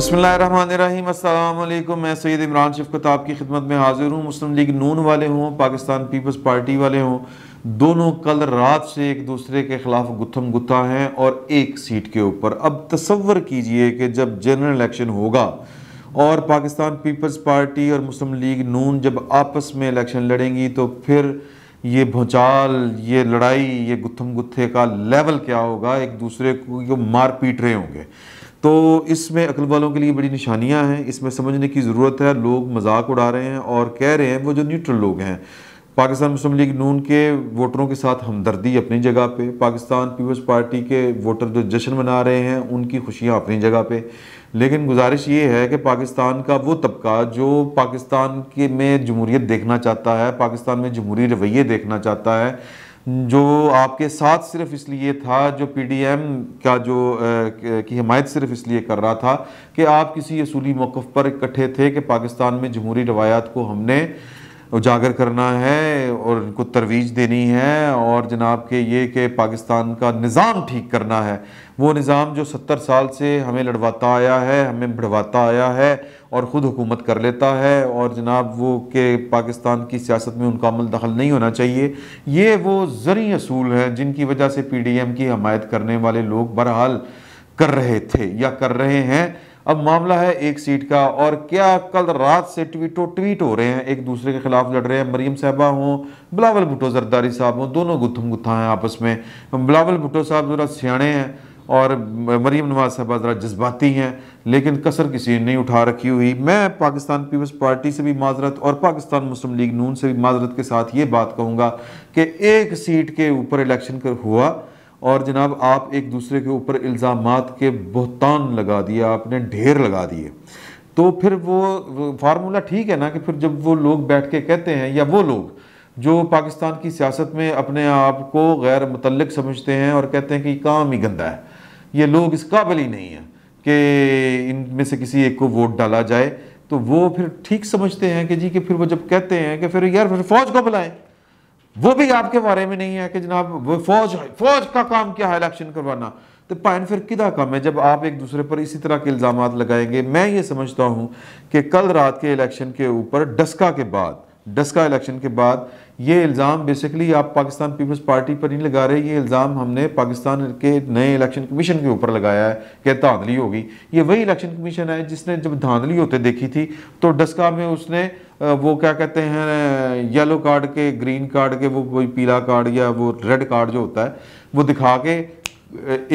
बसमीम अल्लाम मैं सैद इमरान शफकत आपकी खिदमत में हाजिर हूँ मुस्लिम लीग नून वाले हों पाकिस्तान पीपल्स पार्टी वाले हों दोनों कल रात से एक दूसरे के ख़िलाफ़ गुथम गुत्था हैं और एक सीट के ऊपर अब तस्वर कीजिए कि जब जनरल इलेक्शन होगा और पाकिस्तान पीपल्स पार्टी और मुस्लिम लीग नून जब आपस में इलेक्शन लड़ेंगी तो फिर ये भूचाल ये लड़ाई ये गुथम गुत्थे का लेवल क्या होगा एक दूसरे को मार पीट रहे होंगे तो इसमें अकल वालों के लिए बड़ी निशानियां हैं इसमें समझने की ज़रूरत है लोग मजाक उड़ा रहे हैं और कह रहे हैं वो जो न्यूट्रल लोग हैं पाकिस्तान मुस्लिम लीग नून के वोटरों के साथ हमदर्दी अपनी जगह पे पाकिस्तान पीपल्स पार्टी के वोटर जो जश्न मना रहे हैं उनकी खुशियाँ अपनी जगह पे लेकिन गुजारिश ये है कि पाकिस्तान का वो तबका जो पाकिस्तान के में जमहूरीत देखना चाहता है पाकिस्तान में जमहूरी रवैये देखना चाहता है जो आपके साथ सिर्फ इसलिए था जो पीडीएम का जो की हमायत सिर्फ इसलिए कर रहा था कि आप किसी असूली मौक़ पर इकट्ठे थे कि पाकिस्तान में जमहूरी रवायात को हमने उजागर करना है और इनको तरवीज देनी है और जनाब के ये कि पाकिस्तान का निज़ाम ठीक करना है वो निज़ाम जो सत्तर साल से हमें लड़वाता आया है हमें भिड़वाता आया है और ख़ुद हुकूमत कर लेता है और जनाब वो के पाकिस्तान की सियासत में उनका अमल दखल नहीं होना चाहिए ये वो ज़रूरी असूल हैं जिनकी वजह से पी डी एम की हमायत करने वाले लोग बहरहाल कर रहे थे या कर रहे हैं अब मामला है एक सीट का और क्या कल रात से ट्वीटो ट्वीट हो रहे हैं एक दूसरे के खिलाफ लड़ रहे हैं मरीम साहबा हों बिलावल भुटो जरदारी साहब हों दोनों गुत्थम गुत्था हैं आपस में बिलावल भुटो साहब ज़रा सियाणे हैं और मरीम नवाज साहबा ज़रा जज्बाती हैं लेकिन कसर किसी ने नहीं उठा रखी हुई मैं पाकिस्तान पीपल्स पार्टी से भी माजरत और पाकिस्तान मुस्लिम लीग नून से भी माजरत के साथ ये बात कहूँगा कि एक सीट के ऊपर इलेक्शन हुआ और जनाब आप एक दूसरे के ऊपर इल्ज़ाम के बहतान लगा दिए आपने ढेर लगा दिए तो फिर वो फार्मूला ठीक है ना कि फिर जब वो लोग बैठ के कहते हैं या वो लोग जो पाकिस्तान की सियासत में अपने आप को गैर मतलब समझते हैं और कहते हैं कि काम ही गंदा है ये लोग इस काबिल ही नहीं है कि इनमें से किसी एक को वोट डाला जाए तो वो फिर ठीक समझते हैं कि जी कि फिर वो जब कहते हैं कि फिर यार फिर फौज को बुलाएं वो भी आपके बारे में नहीं है कि जनाब वो फौज फौज का काम क्या है इलेक्शन करवाना तो पाइन फिर किधा कम है जब आप एक दूसरे पर इसी तरह के इल्ज़ाम लगाएंगे मैं ये समझता हूँ कि कल रात के इलेक्शन के ऊपर डस्का के बाद डस्का इलेक्शन के बाद ये इल्ज़ाम बेसिकली आप पाकिस्तान पीपल्स पार्टी पर नहीं लगा रहे ये इल्ज़ाम हमने पाकिस्तान के नए इलेक्शन कमीशन के ऊपर लगाया है कि धांधली होगी ये वही इलेक्शन कमीशन है जिसने जब धांधली होते देखी थी तो डस्का में उसने वो क्या कहते हैं येलो कार्ड के ग्रीन कार्ड के वो कोई पीला कार्ड या वो रेड कार्ड जो होता है वो दिखा के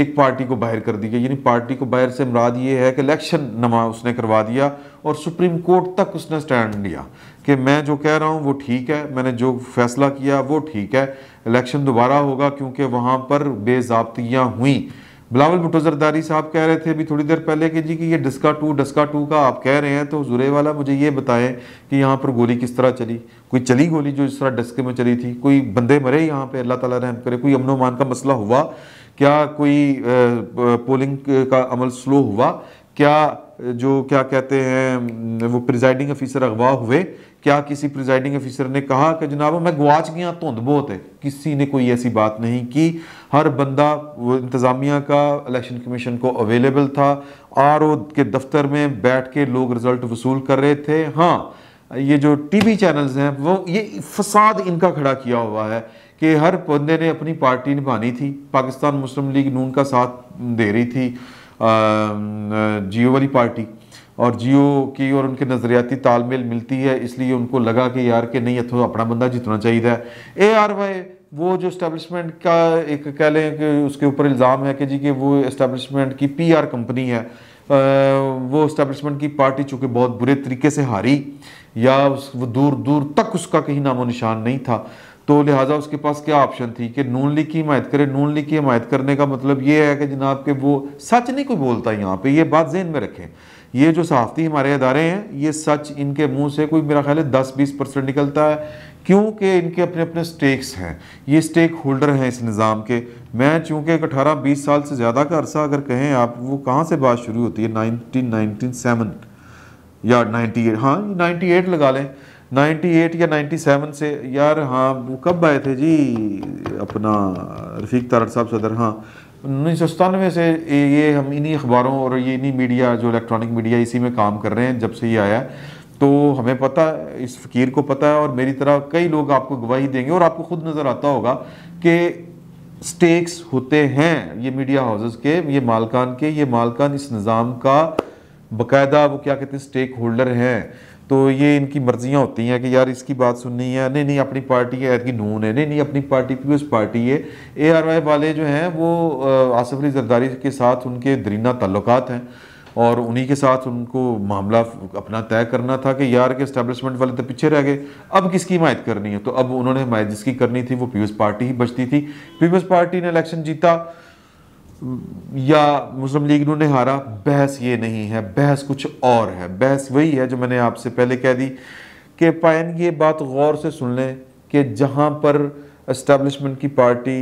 एक पार्टी को बाहर कर दिया यानी पार्टी को बाहर से मुराद ये है कि इलेक्शन नमा उसने करवा दिया और सुप्रीम कोर्ट तक उसने स्टैंड लिया कि मैं जो कह रहा हूँ वो ठीक है मैंने जो फैसला किया वो ठीक है इलेक्शन दोबारा होगा क्योंकि वहाँ पर बेजाबतियाँ हुई बिलावल भुटो जरदारी साहब कह रहे थे अभी थोड़ी देर पहले कि जी कि ये डिस्का टू डस्का टू का आप कह रहे हैं तो जुरे वाला मुझे ये बताएं कि यहाँ पर गोली किस तरह चली कोई चली गोली जो इस तरह डस्के में चली थी कोई बंदे मरे यहाँ पे अल्लाह ताला रहम करे कोई अमनोमान का मसला हुआ क्या कोई पोलिंग का अमल स्लो हुआ क्या जो क्या कहते हैं वो प्रिजाइडिंग ऑफिसर अगवा हुए क्या किसी प्रिजाइडिंग ऑफिसर ने कहा कि जनाब मैं गुआच गया धुंध बहुत है किसी ने कोई ऐसी बात नहीं की हर बंदा वो इंतज़ामिया का इलेक्शन कमीशन को अवेलेबल था आर ओ के दफ्तर में बैठ के लोग रिज़ल्ट वसूल कर रहे थे हाँ ये जो टीवी चैनल्स हैं वो ये फसाद इनका खड़ा किया हुआ है कि हर बंदे ने अपनी पार्टी निभानी थी पाकिस्तान मुस्लिम लीग नून का साथ दे रही थी जियो वाली पार्टी और जियो की और उनके नज़रियाती तालमेल मिलती है इसलिए उनको लगा कि यार के नहीं अथो अपना बंदा जितना चाहिए ए आर वाई वो जो इस्टेब्लिशमेंट का एक कह लें कि उसके ऊपर इल्ज़ाम है कि जी कि वो इस्टेब्लिशमेंट की पी आर कंपनी है वो इस्टेब्लिशमेंट की पार्टी चूँकि बहुत बुरे तरीके से हारी या उस वो दूर दूर तक उसका कहीं नामो निशान नहीं था तो लिहाजा उसके पास क्या ऑप्शन थी कि नून लीग की हिमायत करे नून लीग की हिमायत करने का मतलब ये है कि जनाब के वो सच नहीं कोई बोलता यहाँ पे ये बात जहन में रखें ये जो सहाफ़ती हमारे अदारे हैं ये सच इनके मुंह से कोई मेरा ख्याल है दस बीस परसेंट निकलता है क्योंकि इनके अपने अपने स्टेक्स हैं ये स्टेक होल्डर हैं इस निज़ाम के मैं चूँकि एक अठारह बीस साल से ज़्यादा का अरसा अगर कहें आप वो कहाँ से बात शुरू होती है नाइनटीन नाइनटीन सेवन या नाइन्टी एट हाँ नाइन्टी एट लगा लें 98 या 97 से यार हाँ कब आए थे जी अपना रफीक तारड़ साहब सदर हाँ उन्नीस सौ सतानवे से ये हम इन्हीं अखबारों और ये इन्हीं मीडिया जो इलेक्ट्रॉनिक मीडिया इसी में काम कर रहे हैं जब से ये आया तो हमें पता इस फ़कीर को पता है और मेरी तरह कई लोग आपको गवाही देंगे और आपको खुद नज़र आता होगा कि स्टेक्स होते हैं ये मीडिया हाउसेस के ये मालकान के ये मालकान इस निज़ाम का बाकायदा वो क्या कहते हैं स्टेक होल्डर हैं तो ये इनकी मर्जियाँ होती हैं कि यार इसकी बात सुननी है नहीं नहीं अपनी पार्टी है की नून है नहीं नहीं अपनी पार्टी पीपल्स पार्टी है ए आर वाई वाले जो हैं वो आसफ अली जरदारी के साथ उनके दरीना ताल्लुक हैं और उन्हीं के साथ उनको मामला अपना तय करना था कि यार के इस्टेब्लिशमेंट वाले तो पीछे रह गए अब किसकी हिमायत करनी है तो अब उन्होंने हिमायत जिसकी करनी थी वो पीपल्स पार्टी ही बचती थी पीपल्स पार्टी ने इलेक्शन जीता या मुस्लिम लीग ने हारा बहस ये नहीं है बहस कुछ और है बहस वही है जो मैंने आपसे पहले कह दी कि पायन ये बात गौर से सुन लें कि जहाँ पर इस्टबलिशमेंट की पार्टी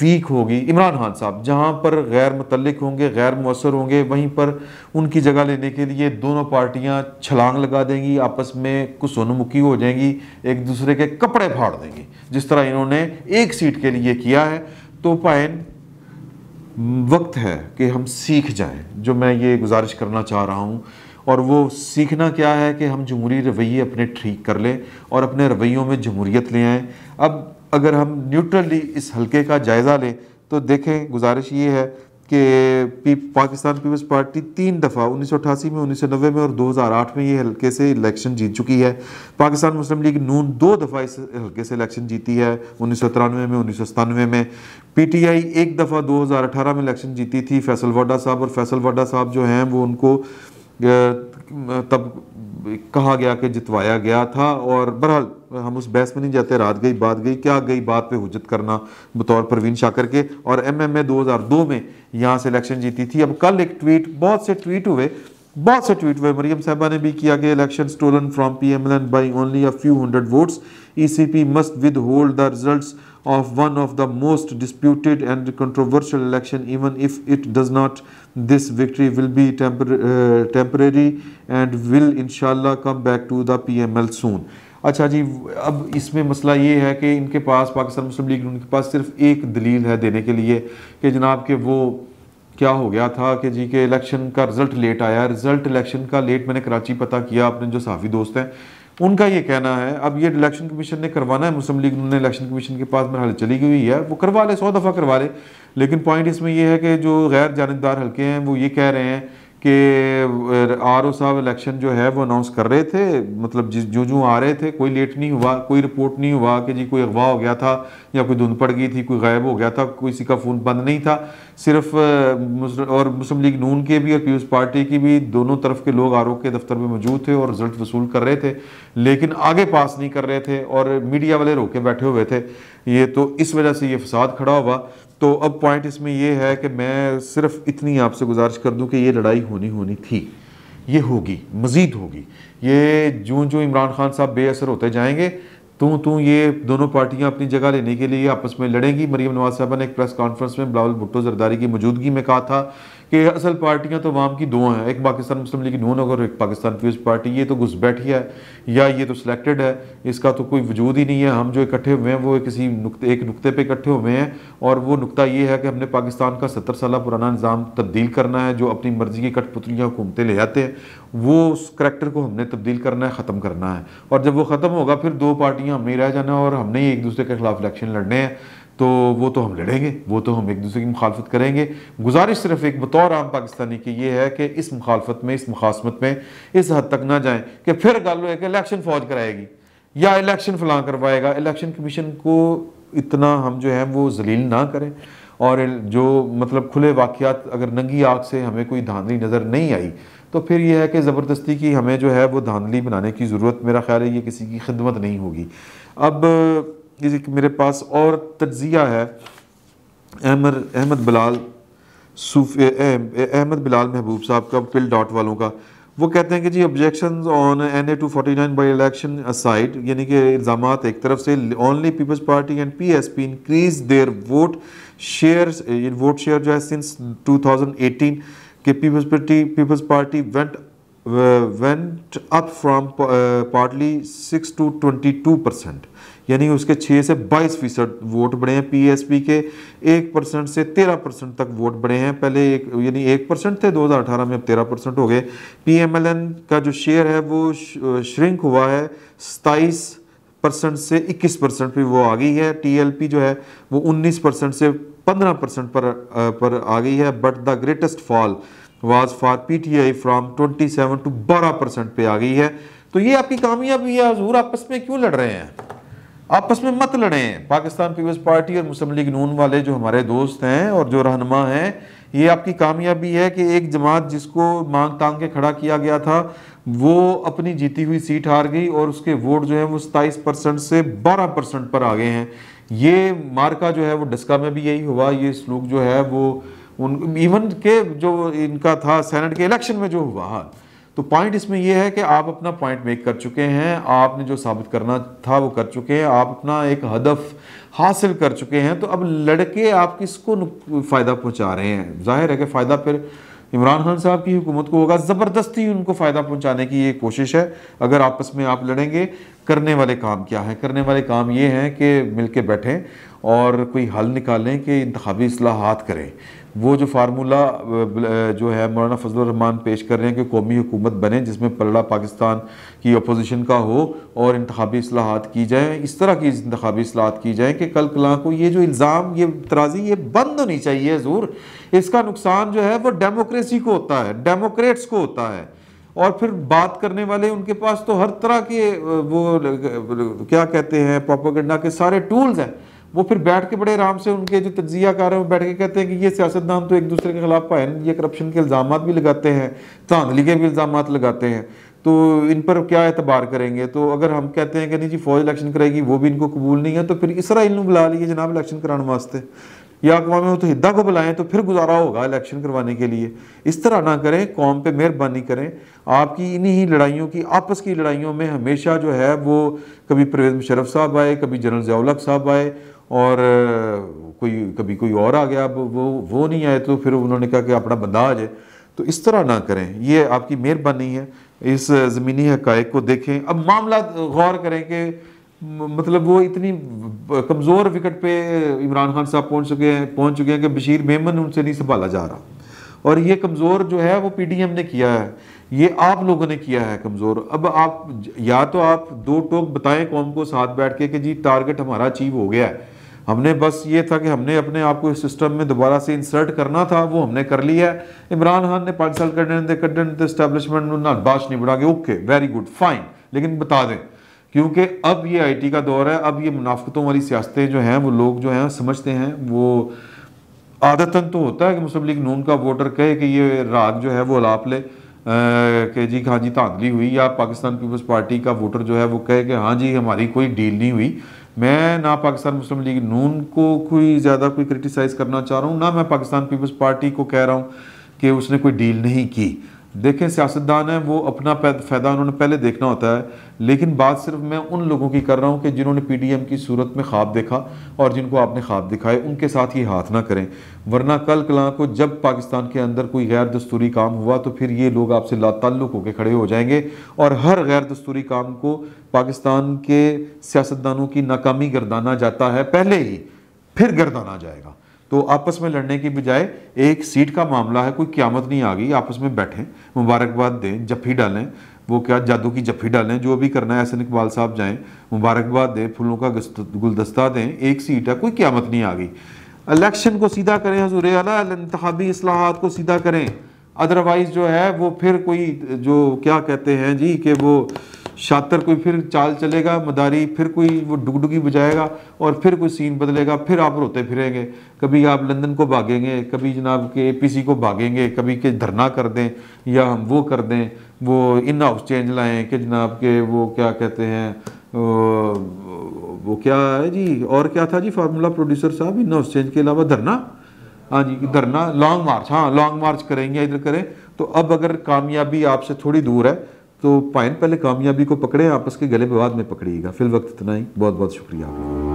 वीक होगी इमरान खान साहब जहाँ पर गैर मुतलक होंगे गैर मवसर होंगे वहीं पर उनकी जगह लेने के लिए दोनों पार्टियाँ छलांग लगा देंगी आपस में कुसोनमुखी हो जाएंगी एक दूसरे के कपड़े फाड़ देंगी जिस तरह इन्होंने एक सीट के लिए किया है तो पायन वक्त है कि हम सीख जाएं जो मैं ये गुजारिश करना चाह रहा हूँ और वो सीखना क्या है कि हम जमहूरी रवैये अपने ठीक कर लें और अपने रवैयों में जमहूरीत ले आएँ अब अगर हम न्यूट्रली इस हलके का जायज़ा लें तो देखें गुजारिश ये है कि पाकिस्तान पीपल्स पार्टी तीन दफ़ा उन्नीस सौ अठासी में उन्नीस सौ नब्बे में और दो हज़ार आठ में ये हल्के से इलेक्शन जीत चुकी है पाकिस्तान मुस्लिम लीग नून दो दफ़ा इस हल्के से इलेक्शन जीती है उन्नीस सौ तिरानवे में उन्नीस सौ सतानवे में पी टी आई एक दफ़ा दो हज़ार अठारह में इलेक्शन जीती थी फैसल वाडा साहब और फैसल वाडा साहब जो हैं वो उनको तब कहा गया कि जितवाया गया था और बहरहाल हम उस बहस में नहीं जाते रात गई बात गई क्या गई बात पे हुजत करना बतौर प्रवीण शाकर के और एम एम ए दो हज़ार दो में यहाँ से इलेक्शन जीती थी अब कल एक ट्वीट बहुत से ट्वीट हुए बहुत से ट्वीट हुए मरियम साहबा ने भी किया कि election stolen from P M L N by only a few hundred votes E C P must withhold the result of one of the most disputed and controversial election even if it does not this victory will be tempor uh, temporary and will inshallah come back to the PML soon अच्छा जी अब इसमें मसला ये है कि इनके पास पाकिस्तान मुस्लिम league उनके पास सिर्फ एक दलील है देने के लिए कि जनाब के वो क्या हो गया था कि जी के इलेक्शन का रिज़ल्ट लेट आया रिज़ल्ट इलेक्शन का लेट मैंने कराची पता किया अपने जो साफ़ी दोस्त हैं उनका ये कहना है अब ये इलेक्शन कमीशन ने करवाना है मुस्लिम लीग ने इलेक्शन कमीशन के पास में चली गई है वो करवा ले सौ दफ़ा करवा ले लेकिन पॉइंट इसमें यह है कि जो गैर जानबदार हल्के हैं वो ये कह रहे हैं कि आर ओ साहब इलेक्शन जो है वो अनाउंस कर रहे थे मतलब जिस जो जो आ रहे थे कोई लेट नहीं हुआ कोई रिपोर्ट नहीं हुआ कि जी कोई अगवा हो गया था या कोई धुंध पड़ गई थी कोई गायब हो गया था कोई किसी का फ़ोन बंद नहीं था सिर्फ और मुस्लिम लीग नून के भी और पीपल्स पार्टी की भी दोनों तरफ के लोग आर के दफ्तर में मौजूद थे और रिजल्ट वसूल कर रहे थे लेकिन आगे पास नहीं कर रहे थे और मीडिया वाले रोके बैठे हुए थे ये तो इस वजह से ये फसाद खड़ा हुआ तो अब पॉइंट इसमें यह है कि मैं सिर्फ इतनी आपसे गुजारिश कर दूं कि ये लड़ाई होनी होनी थी ये होगी मज़ीद होगी ये जो जो इमरान खान साहब बेअसर होते जाएंगे तू तू ये दोनों पार्टियां अपनी जगह लेने के लिए आपस में लड़ेंगी मरीम नवाज साहबा ने एक प्रेस कॉन्फ्रेंस में बिलावल भुट्टो जरदारी की मौजूदगी में कहा था कि असल पार्टियां तो वाम की दो हैं एक पाकिस्तान मुस्लिम लीग नून और एक पाकिस्तान पीपल्स पार्टी ये तो घुस बैठी है या ये तो सिलेक्टेड है इसका तो कोई वजूद ही नहीं है हम जो इकट्ठे हुए हैं वो किसी नुकते एक नुकते पे इकट्ठे हुए हैं और वो नुकता ये है कि हमने पाकिस्तान का सत्तर साल पुराना निज़ाम तब्दील करना है जो अपनी मर्ज़ी की कठपुतलियाँ हुकूमतें ले आते हैं वो उस करेक्टर को हमने तब्दील करना है ख़त्म करना है और जब वो ख़त्म होगा फिर दो पार्टियाँ हमें रह जाना और हमने ही एक दूसरे के खिलाफ इलेक्शन लड़ने हैं तो वो तो हम लड़ेंगे वो तो हम एक दूसरे की मुखालफत करेंगे गुजारिश सिर्फ एक बतौर आम पाकिस्तानी की ये है कि इस मुखालफत में इस मुखासमत में इस हद तक ना जाएं कि फिर गल हो कि इलेक्शन फौज कराएगी या इलेक्शन फलां करवाएगा इलेक्शन कमीशन को इतना हम जो है वो जलील ना करें और जो मतलब खुले वाक़ात अगर नंगी आग से हमें कोई धांधली नज़र नहीं आई तो फिर यह है कि ज़बरदस्ती की हमें जो है वो धांधली बनाने की ज़रूरत मेरा ख्याल है ये किसी की खिदमत नहीं होगी अब किसी मेरे पास और तजिया है अहमद अहमद बिलाल अहमद बिलाल महबूब साहब का पिल डॉट वालों का वो कहते हैं कि जी objection on N A two forty nine by election aside यानी कि इल्ज़ाम एक तरफ से only Peoples Party and P S P increase their vote share vote share जो है सिंस टू थाउजेंड एटीन के Peoples Party Peoples Party went went up from partly six to twenty two percent यानी उसके 6 से 22 फीसद vote बढ़े हैं PSP के 1 परसेंट से 13 परसेंट तक वोट बढ़े हैं पहले एक यानी 1 परसेंट थे 2018 में अब 13 परसेंट हो गए पीएमएलएन का जो शेयर है वो श्रिंक हुआ है सताईस परसेंट से 21 परसेंट पर वो आ गई है टीएलपी जो है वो 19 परसेंट से 15 परसेंट पर पर आ गई है but the greatest fall was for PTI from 27 to 12 percent पर आ गई है तो ये आपकी कामयाबी है हजूर आपस में क्यों लड़ रहे हैं आपस में मत लड़ें पाकिस्तान पीपल्स पार्टी और मुस्लिम लीग नून वाले जो हमारे दोस्त हैं और जो रहनमा हैं ये आपकी कामयाबी है कि एक जमात जिसको मांग तांग के खड़ा किया गया था वो अपनी जीती हुई सीट हार गई और उसके वोट जो है वो सताईस परसेंट से बारह परसेंट पर आ गए हैं ये मार्का जो है वो डिस्का में भी यही हुआ ये स्लूक जो है वो उन इवन के जो इनका था सेनेट के इलेक्शन में जो हुआ हाल तो पॉइंट इसमें यह है कि आप अपना पॉइंट मेक कर चुके हैं आपने जो साबित करना था वो कर चुके हैं आप अपना एक हदफ हासिल कर चुके हैं तो अब लड़के आप किसको फ़ायदा पहुंचा रहे हैं जाहिर है कि फ़ायदा फिर इमरान खान साहब की हुकूमत को होगा ज़बरदस्ती उनको फ़ायदा पहुंचाने की ये कोशिश है अगर आपस में आप लड़ेंगे करने वाले काम क्या है करने वाले काम ये हैं कि मिल के बैठें और कोई हल निकालें कि इंतवी असलाहत करें वो जो फार्मूला जो है मौलाना रहमान पेश कर रहे हैं कि कौमी हुकूमत बने जिसमें पलड़ा पाकिस्तान की अपोजिशन का हो और इंतबी असलाहत की जाएँ इस तरह की इंतबी असलाहत की जाएँ कि कल कला को ये जो इल्ज़ाम ये तराजी ये बंद होनी चाहिए जरूर इसका नुकसान जो है वो डेमोक्रेसी को होता है डेमोक्रेट्स को होता है और फिर बात करने वाले उनके पास तो हर तरह के वो क्या कहते हैं पॉपोगंडा के सारे टूल्स हैं वो फिर बैठ के बड़े आराम से उनके जो तजिया कार हैं वो बैठ के कहते हैं कि ये सियासतदान तो एक दूसरे के खिलाफ पाए ये करप्शन के इल्ज़ाम भी लगाते हैं धांधली के भी इल्ज़ाम लगाते हैं तो इन पर क्या एतबार करेंगे तो अगर हम कहते हैं कि नहीं जी फौज इलेक्शन कराएगी वो भी इनको कबूल नहीं है तो फिर इसरा इन बुला लीजिए जनाब इलेक्शन कराने वास्ते या अकवा मतहदा को बुलाएं तो फिर गुजारा होगा इलेक्शन करवाने के लिए इस तरह ना करें कौम पर मेहरबानी करें आपकी इन्हीं ही लड़ाइयों की आपस की लड़ाइयों में हमेशा जो है वो कभी परवेज़ मुशरफ साहब आए कभी जनरल जयालक साहब आए और कोई कभी कोई और आ गया अब वो वो नहीं आए तो फिर उन्होंने कहा कि अपना बंदा आ जाए तो इस तरह ना करें ये आपकी मेहरबानी है इस ज़मीनी हक़ को देखें अब मामला गौर करें कि मतलब वो इतनी कमज़ोर विकेट पे इमरान खान साहब पहुंच चुके हैं पहुंच चुके हैं कि बशीर मेमन उनसे नहीं संभाला जा रहा और ये कमज़ोर जो है वो पीडीएम ने किया है ये आप लोगों ने किया है कमज़ोर अब आप या तो आप दो टोक बताएं कौम को साथ बैठ के कि जी टारगेट हमारा अचीव हो गया है हमने बस ये था कि हमने अपने आप को इस सिस्टम में दोबारा से इंसर्ट करना था वो हमने कर लिया है इमरान खान ने पाँच साल कड्डे कड्डे इस्टेबलिशमेंट बाश नहीं बढ़ा के ओके वेरी गुड फाइन लेकिन बता दें क्योंकि अब ये आईटी का दौर है अब ये मुनाफतों वाली सियासतें जो हैं वो लोग जो हैं समझते हैं वो आदतन तो होता है कि मुस्लिम लीग नून का वोटर कहे कि ये राग जो है वो लाप ले कि जी हाँ जी धांधली हुई या पाकिस्तान पीपल्स पार्टी का वोटर जो है वो कहे कि हाँ जी हमारी कोई डील नहीं हुई मैं ना पाकिस्तान मुस्लिम लीग नून को कोई ज़्यादा कोई क्रिटिसाइज़ करना चाह रहा हूँ ना मैं पाकिस्तान पीपल्स पार्टी को कह रहा हूँ कि उसने कोई डील नहीं की देखें सियासतदान हैं वो अपना फ़ायदा उन्होंने पहले देखना होता है लेकिन बात सिर्फ मैं उन लोगों की कर रहा हूँ कि जिन्होंने पीडीएम की सूरत में ख्वाब देखा और जिनको आपने ख्वाब दिखाए उनके साथ ये हाथ ना करें वरना कल कला को जब पाकिस्तान के अंदर कोई गैर दस्तूरी काम हुआ तो फिर ये लोग आपसे लातल्लुक होकर खड़े हो जाएंगे और हर गैर दस्तूरी काम को पाकिस्तान के सियासतदानों की नाकामी गर्दाना जाता है पहले ही फिर गर्दाना जाएगा तो आपस में लड़ने की बजाय एक सीट का मामला है कोई क्यामत नहीं आ गई आपस में बैठें मुबारकबाद दें जफ्फी डालें वो क्या जादू की जफ्फी डालें जो भी करना है ऐसे इकबाल साहब जाएं मुबारकबाद दें फूलों का गुलदस्ता दें एक सीट है कोई क्यामत नहीं आ गई इलेक्शन को सीधा करें हजूर अलाबी असलाहत को सीधा करें अदरवाइज़ जो है वो फिर कोई जो क्या कहते हैं जी कि वो शातर कोई फिर चाल चलेगा मदारी फिर कोई वो डुगडुगी बजाएगा और फिर कोई सीन बदलेगा फिर आप रोते फिरेंगे कभी आप लंदन को भागेंगे कभी जनाब के एपीसी को भागेंगे कभी के धरना कर दें या हम वो कर दें वो इन हाउस चेंज लाएं कि जनाब के वो क्या कहते हैं वो क्या है जी और क्या था जी फार्मूला प्रोड्यूसर साहब इन हाउस चेंज के अलावा धरना हाँ जी धरना लॉन्ग मार्च हाँ लॉन्ग मार्च करेंगे इधर करें तो अब अगर कामयाबी आपसे थोड़ी दूर है तो पाइन पहले कामयाबी को पकड़े आपस के गले विवाद में पकड़िएगा फिल वक्त इतना ही बहुत बहुत शुक्रिया आपका